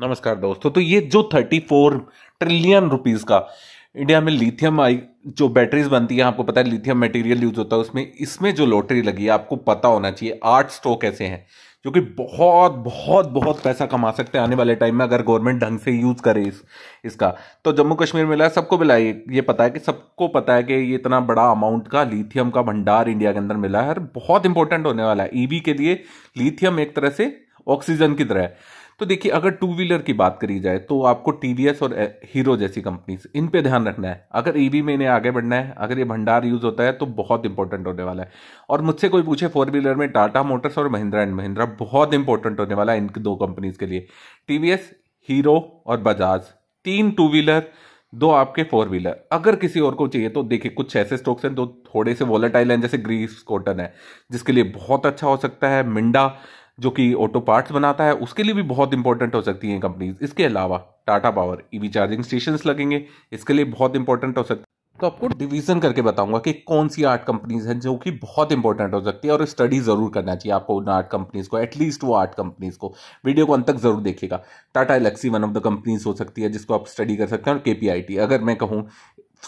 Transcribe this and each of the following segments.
नमस्कार दोस्तों तो ये जो 34 ट्रिलियन रुपीस का इंडिया में लिथियम आई जो बैटरीज बनती है आपको पता है लिथियम मटेरियल यूज होता है उसमें इसमें जो लॉटरी लगी है आपको पता होना चाहिए आठ स्टॉक ऐसे हैं जो कि बहुत बहुत बहुत पैसा कमा सकते हैं आने वाले टाइम में अगर गवर्नमेंट ढंग से यूज करे इस इसका तो जम्मू कश्मीर में मिला सबको मिला ये ये पता है कि सबको पता है कि ये इतना बड़ा अमाउंट का लिथियम का भंडार इंडिया के अंदर मिला है और बहुत इंपॉर्टेंट होने वाला है ईवी e के लिए लिथियम एक तरह से ऑक्सीजन की तरह है तो देखिए अगर टू व्हीलर की बात करी जाए तो आपको टी और हीरो जैसी कंपनी इन पे ध्यान रखना है अगर ई e में इन्हें आगे बढ़ना है अगर ये भंडार यूज़ होता है तो बहुत इंपॉर्टेंट होने वाला है और मुझसे कोई पूछे फोर व्हीलर में टाटा मोटर्स और महिंद्रा एंड महिंद्रा बहुत इंपॉर्टेंट होने वाला है इन दो कंपनीज के लिए टी हीरो और बजाज तीन टू व्हीलर दो आपके फोर व्हीलर अगर किसी और को चाहिए तो देखिए कुछ ऐसे स्टॉक्स हैं जो थोड़े से वॉलेटाइल हैं जैसे ग्रीस कॉटन है जिसके लिए बहुत अच्छा हो सकता है मिंडा जो कि ऑटो पार्ट्स बनाता है उसके लिए भी बहुत इंपॉर्टेंट हो सकती हैं कंपनीज इसके अलावा Tata Power EV charging station लगेंगे इसके लिए बहुत इंपॉर्टेंट हो सकती तो आपको डिवीजन करके बताऊंगा कि कौन सी आर्ट कंपनीज हैं जो कि बहुत इंपॉर्टेंट हो सकती है और स्टडी जरूर करना चाहिए आपको उन आर्ट कंपनीज को एटलीस्ट वो आर्ट कंपनीज को वीडियो को अंत तक जरूर देखिएगा Tata Elxsi one of the companies हो सकती है जिसको आप स्टडी कर सकते हैं और के अगर मैं कहूँ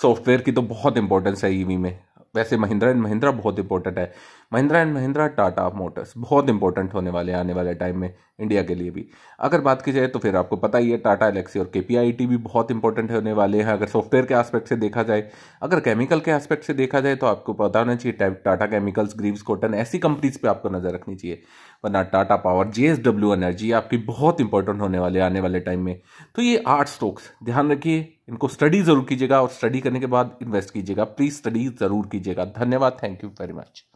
सॉफ्टवेयर की तो बहुत इंपॉर्टेंस है ईवी में वैसे महिंद्रा एंड महिंद्रा बहुत इंपॉर्टेंट है महिंद्रा एंड महिंद्रा टाटा मोटर्स बहुत इंपॉर्टेंट होने वाले आने वाले टाइम में इंडिया के लिए भी अगर बात की जाए तो फिर आपको पता ही है टाटा एलेक्सी और के भी बहुत इंपॉर्टेंट होने वाले हैं अगर सॉफ्टवेयर के एस्पेक्ट से देखा जाए अगर केमिकल के एस्पेक्ट से देखा जाए तो आपको पता होना चाहिए टाटा केमिकल्स ग्रीव्स कॉटन ऐसी कंपनीज पर आपको नज़र रखनी चाहिए वरना टाटा पावर जे एनर्जी आपकी बहुत इंपॉर्टेंट होने वाले आने वाले टाइम में तो ये आठ स्टॉक्स ध्यान रखिए इनको स्टडी ज़रूर कीजिएगा और स्टडी करने के बाद इन्वेस्ट कीजिएगा प्लीज़ स्टडी ज़रूर कीजिएगा धन्यवाद थैंक यू वेरी मच